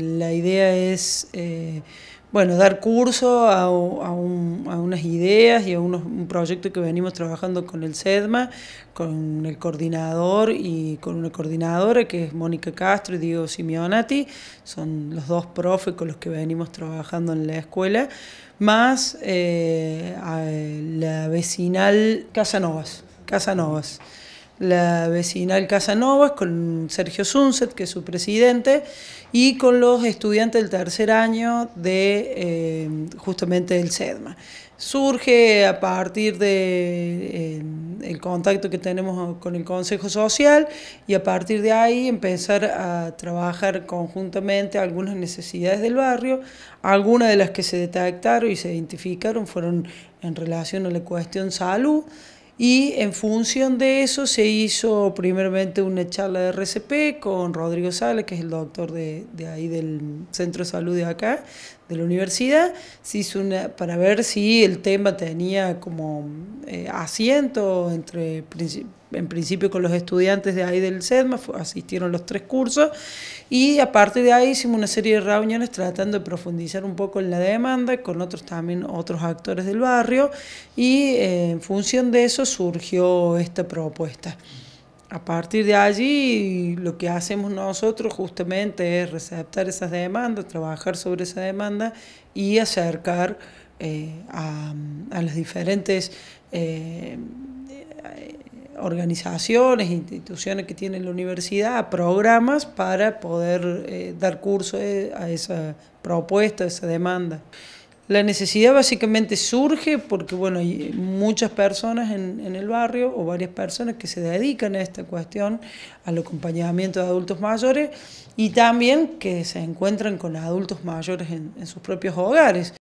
La idea es eh, bueno, dar curso a, a, unas ideas y a un proyecto que venimos trabajando con el SEDMA, con el coordinador y con una coordinadora que es Mónica Castro y Diego Simeonati, son los dos profes con los que venimos trabajando en la escuela, más eh, la vecinal Casanovas. Casanovas la vecinal Casanovas, con Sergio Sunset, que es su presidente, y con los estudiantes del tercer año de eh, justamente del SEDMA. Surge a partir de eh, el contacto que tenemos con el Consejo Social y a partir de ahí empezar a trabajar conjuntamente algunas necesidades del barrio. Algunas de las que se detectaron y se identificaron fueron en relación a la cuestión salud, y en función de eso se hizo primeramente una charla de RCP con Rodrigo Sales, que es el doctor de, de ahí del Centro de Salud de acá, de la universidad, para ver si el tema tenía como eh, asiento entre, en principio con los estudiantes de ahí del SEDMA, asistieron los tres cursos, y aparte de ahí hicimos una serie de reuniones tratando de profundizar un poco en la demanda, con otros también otros actores del barrio, y eh, en función de eso surgió esta propuesta. A partir de allí, lo que hacemos nosotros justamente es receptar esas demandas, trabajar sobre esa demanda y acercar eh, a, las diferentes organizaciones eh, eh, organizaciones, instituciones que tiene la universidad, a programas para poder dar curso a esa propuesta, a esa demanda. La necesidad básicamente surge porque bueno, hay muchas personas en, el barrio o varias personas que se dedican a esta cuestión, al acompañamiento de adultos mayores y también que se encuentran con adultos mayores en sus propios hogares.